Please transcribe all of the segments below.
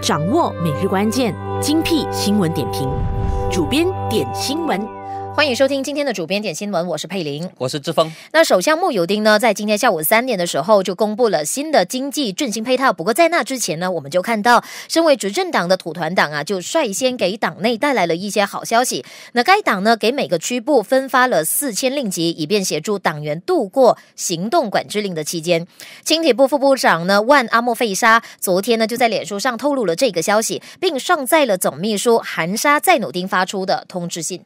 掌握每日关键精辟新闻点评，主编点新闻。欢迎收听今天的主编点新闻，我是佩玲，我是志峰。那首相穆尤丁呢，在今天下午三点的时候就公布了新的经济振兴配套。不过在那之前呢，我们就看到身为执政党的土团党啊，就率先给党内带来了一些好消息。那该党呢，给每个区部分发了四千令吉，以便协助党员度过行动管制令的期间。轻铁部副部长呢，万阿莫费沙昨天呢，就在脸书上透露了这个消息，并上载了总秘书韩沙在努丁发出的通知信。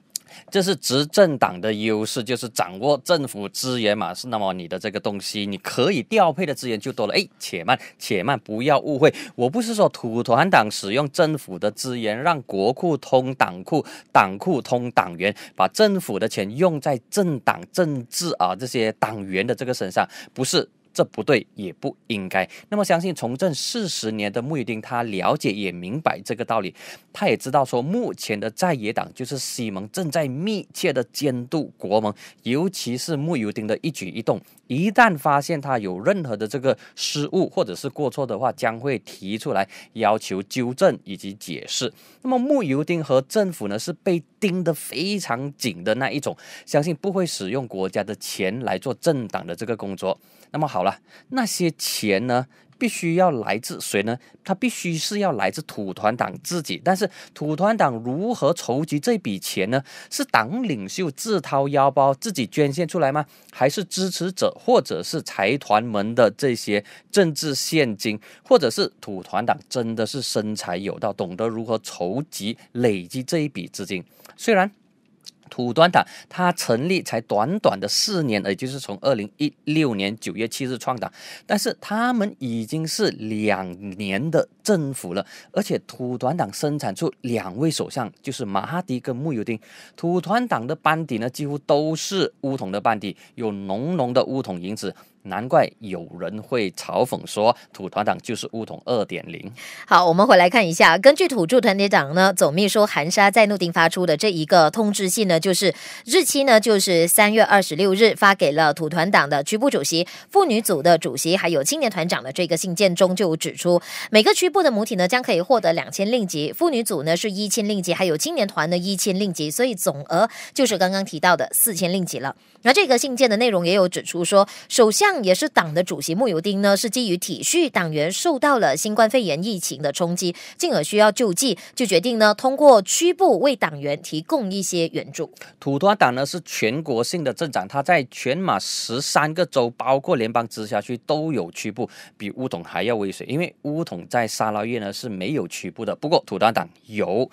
这是执政党的优势，就是掌握政府资源嘛。是那么你的这个东西，你可以调配的资源就多了。哎，且慢，且慢，不要误会，我不是说土团党使用政府的资源，让国库通党库，党库通党员，把政府的钱用在政党政治啊这些党员的这个身上，不是。这不对，也不应该。那么，相信从政四十年的穆尤丁，他了解也明白这个道理，他也知道说，目前的在野党就是西蒙正在密切的监督国盟，尤其是穆尤丁的一举一动。一旦发现他有任何的这个失误或者是过错的话，将会提出来要求纠正以及解释。那么，穆尤丁和政府呢是被盯得非常紧的那一种，相信不会使用国家的钱来做政党的这个工作。那么好了，那些钱呢，必须要来自谁呢？它必须是要来自土团党自己。但是土团党如何筹集这笔钱呢？是党领袖自掏腰包自己捐献出来吗？还是支持者或者是财团们的这些政治现金？或者是土团党真的是生财有道，懂得如何筹集、累积这一笔资金？虽然。土团党，它成立才短短的四年，也就是从二零一六年九月七日创党，但是他们已经是两年的政府了，而且土团党生产出两位首相，就是马哈迪跟穆尤丁。土团党的班底呢，几乎都是乌统的班底，有浓浓的乌统因子。难怪有人会嘲讽说土团党就是乌统2.0。好，我们回来看一下，根据土著团结党呢总秘书韩沙在怒丁发出的这一个通知信呢，就是日期呢就是三月二十六日发给了土团党的区部主席、妇女组的主席，还有青年团长的这个信件中就指出，每个区部的母体呢将可以获得两千令吉，妇女组呢是一千令吉，还有青年团呢一千令吉，所以总额就是刚刚提到的四千令吉了。那这个信件的内容也有指出说，首相。也是党的主席穆尤丁呢，是基于体恤党员受到了新冠肺炎疫情的冲击，进而需要救济，就决定呢通过区部为党员提供一些援助。土团党呢是全国性的政党，它在全马十三个州，包括联邦直辖区都有区部，比乌统还要威水，因为乌统在沙拉越呢是没有区部的，不过土团党有。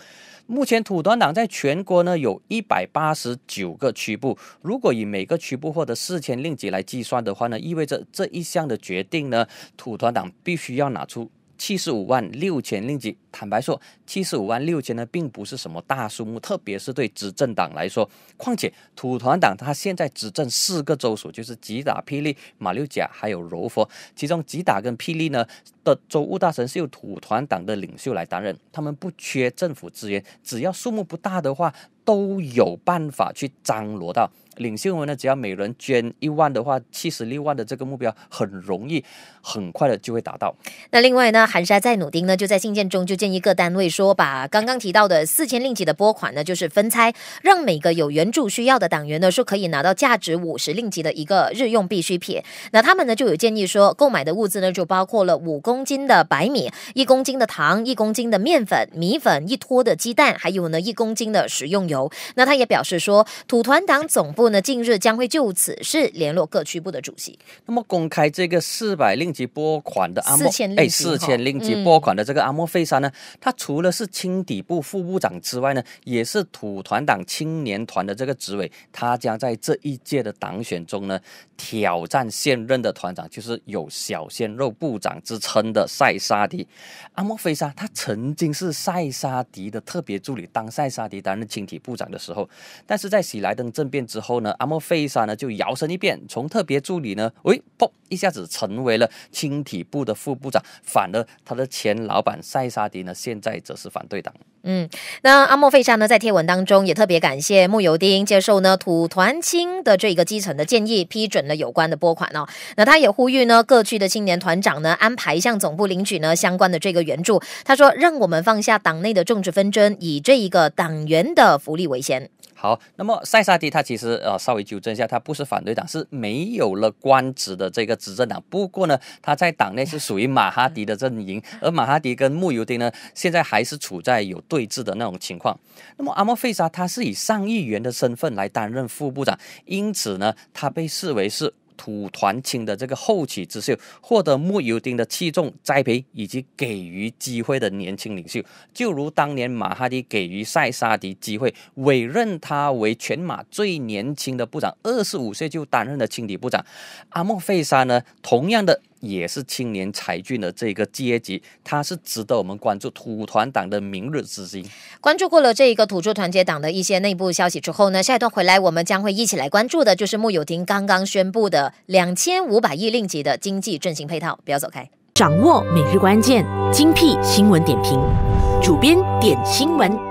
目前土团党在全国呢有一百八十九个区部，如果以每个区部获得四千令吉来计算的话呢，意味着这一项的决定呢，土团党必须要拿出。七十五万六千令吉，坦白说，七十五万六千呢，并不是什么大数目，特别是对执政党来说。况且土团党他现在执政四个州属，就是吉打、霹雳、马六甲还有柔佛。其中吉打跟霹雳呢的州务大臣是由土团党的领袖来担任，他们不缺政府资源，只要数目不大的话。都有办法去张罗到，领袖们呢，只要每人捐一万的话，七十六万的这个目标很容易、很快的就会达到。那另外呢，韩沙在努丁呢就在信件中就建议各单位说，把刚刚提到的四千令吉的拨款呢，就是分拆，让每个有援助需要的党员呢，说可以拿到价值五十令吉的一个日用必需品。那他们呢就有建议说，购买的物资呢就包括了五公斤的白米、一公斤的糖、一公斤的面粉、米粉、一托的鸡蛋，还有呢一公斤的食用。有，那他也表示说，土团党总部呢，近日将会就此事联络各区部的主席。那么公开这个四百令吉拨款的阿莫，哎，四千令吉拨款的这个阿莫费山呢？他除了是青底部副部长之外呢，也是土团党青年团的这个职位。他将在这一届的党选中呢，挑战现任的团长，就是有“小鲜肉部长”之称的塞沙迪。阿莫菲沙他曾经是塞沙迪的特别助理，当塞沙迪担任青体。部长的时候，但是在喜莱登政变之后呢，阿莫费沙呢就摇身一变，从特别助理呢，喂，砰，一下子成为了轻体部的副部长。反而他的前老板塞沙迪呢，现在则是反对党。嗯，那阿莫费沙呢在贴文当中也特别感谢穆尤丁接受呢土团青的这个基层的建议，批准了有关的拨款哦。那他也呼吁呢各区的青年团长呢安排向总部领取呢相关的这个援助。他说：“让我们放下党内的政治纷争，以这一个党员的。”独利为先。好，那么塞萨蒂他其实呃稍微纠正一下，他不是反对党，是没有了官职的这个执政党。不过呢，他在党内是属于马哈迪的阵营，而马哈迪跟慕尤丁呢，现在还是处在有对峙的那种情况。那么阿莫费沙他是以上议员的身份来担任副部长，因此呢，他被视为是。土团青的这个后起之秀，获得木尤丁的器重栽培，以及给予机会的年轻领袖，就如当年马哈迪给予塞沙迪机会，委任他为全马最年轻的部长，二十五岁就担任了青体部长。阿莫费沙呢，同样的。也是青年才俊的这个阶级，他是值得我们关注土团党的明日之星。关注过了这一个土著团结党的一些内部消息之后呢，下一段回来我们将会一起来关注的，就是穆有廷刚刚宣布的两千五百亿令吉的经济振兴配套。不要走开，掌握每日关键精辟新闻点评，主编点新闻。